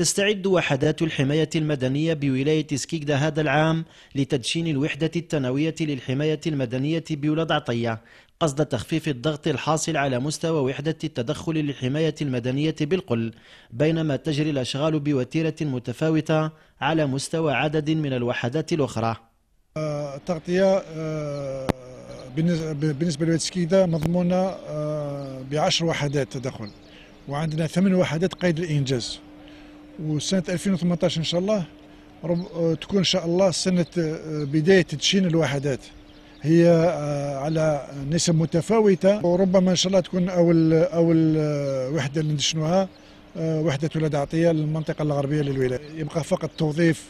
تستعد وحدات الحماية المدنية بولاية سكيكدا هذا العام لتدشين الوحدة التنوية للحماية المدنية بولاد عطية قصد تخفيف الضغط الحاصل على مستوى وحدة التدخل للحماية المدنية بالقل بينما تجري الأشغال بوتيرة متفاوتة على مستوى عدد من الوحدات الأخرى التغطية آه، بالنسبة لولاية سكيكدا مضمونة آه، بعشر وحدات تدخل وعندنا ثمان وحدات قيد الإنجاز وسنه 2018 ان شاء الله رب آه، تكون ان شاء الله سنه آه، بدايه تدشين الوحدات هي آه، على نسب متفاوته وربما ان شاء الله تكون اول اول وحده اللي ندشنوها وحده ولاد عطيه للمنطقه الغربيه للولايه يبقى فقط توظيف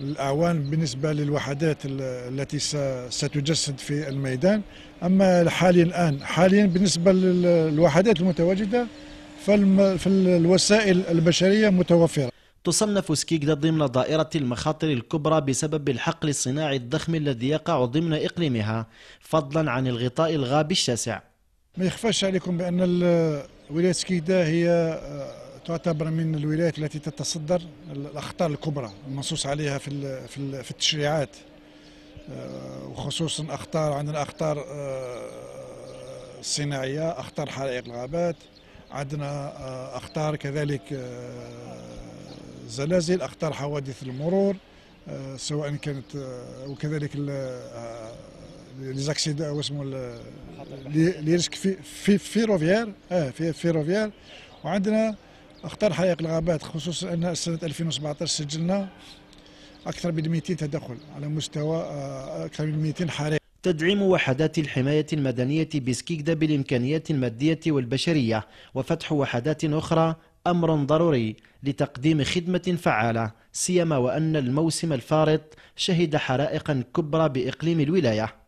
الاعوان بالنسبه للوحدات التي ستجسد في الميدان اما حاليا الان حاليا بالنسبه للوحدات المتواجده فالوسائل البشرية متوفرة تصنف سكيكدا ضمن دائرة المخاطر الكبرى بسبب الحقل الصناعي الضخم الذي يقع ضمن إقليمها فضلا عن الغطاء الغابي الشاسع ما يخفاش عليكم بأن ولاية سكيكدا هي آه، تعتبر من الولايات التي تتصدر الأخطار الكبرى المنصوص عليها في في التشريعات آه، وخصوصا أخطار عندنا أخطار آه، الصناعية أخطار حرائق الغابات عندنا آه، أخطار كذلك آه، زلازل أخطار حوادث المرور آه، سواء كانت وكذلك ليزاكسيدا واسمه لي ريسك في في فيروفيير اه في فيروفيير وعندنا اخطار حريق الغابات خصوصا ان سنه 2017 سجلنا اكثر من 200 تدخل على مستوى اكثر من 200 حريق تدعيم وحدات الحماية المدنية بسكيكدا بالإمكانيات المادية والبشرية وفتح وحدات أخرى أمر ضروري لتقديم خدمة فعالة سيما وأن الموسم الفارط شهد حرائقا كبرى بإقليم الولاية